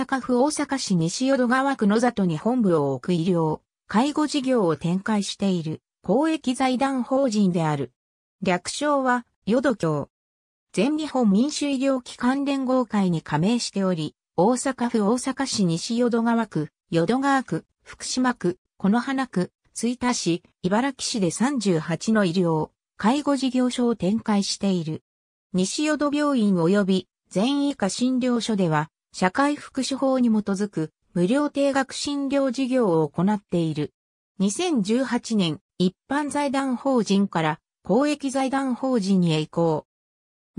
阪府大阪市西淀川区野里に本部を置く医療、介護事業を展開している公益財団法人である。略称は、淀京。全日本民主医療機関連合会に加盟しており、大阪府大阪市西淀川区、淀川区、福島区、此花区、吹田市、茨城市で38の医療、介護事業所を展開している。西淀病院及び全医科診療所では、社会福祉法に基づく無料定額診療事業を行っている。2018年、一般財団法人から公益財団法人へ移行。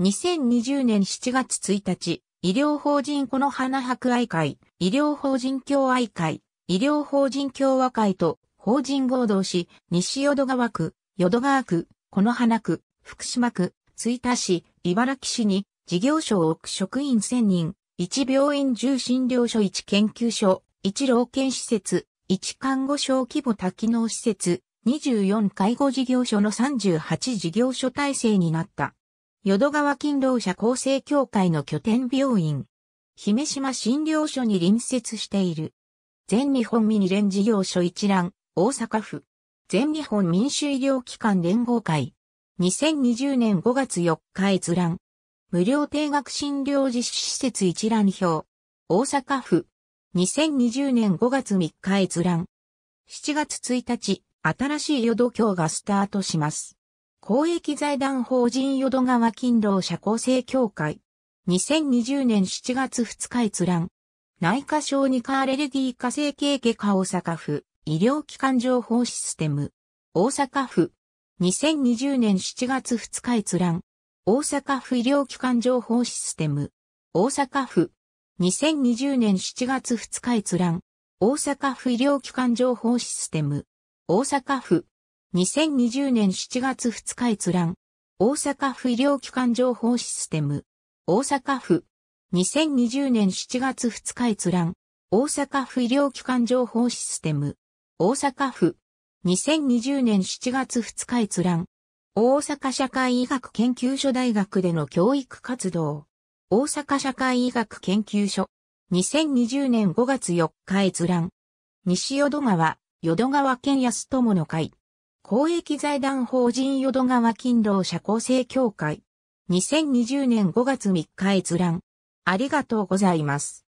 2020年7月1日、医療法人この花博愛会、医療法人協愛会、医療法人協和会と法人合同し、西淀川区、淀川区、この花区、福島区、吹田市、茨城市に事業所を置く職員1000人、1病院10診療所1研究所、1老健施設、1看護小規模多機能施設、24介護事業所の38事業所体制になった。淀川勤労者厚生協会の拠点病院。姫島診療所に隣接している。全日本ミニ連事業所一覧、大阪府。全日本民主医療機関連合会。2020年5月4日閲覧。無料定額診療実施施設一覧表。大阪府。2020年5月3日閲覧。7月1日、新しい淀協がスタートします。公益財団法人淀川勤労社交成協会。2020年7月2日閲覧。内科小児科アレルギー化成形外科大阪府医療機関情報システム。大阪府。2020年7月2日閲覧。大阪府医療機関情報システム。大阪府。2020年7月2日閲覧。大阪府医療機関情報システム。大阪府。2020年7月2日閲覧。大阪府医療機関情報システム。大阪府。2020年7月2日閲覧。大阪府医療機関情報システム。大阪府。2020年7月2日閲覧。大阪社会医学研究所大学での教育活動。大阪社会医学研究所。2020年5月4日閲覧。西淀川、淀川県安友の会。公益財団法人淀川勤労社交成協会。2020年5月3日閲覧。ありがとうございます。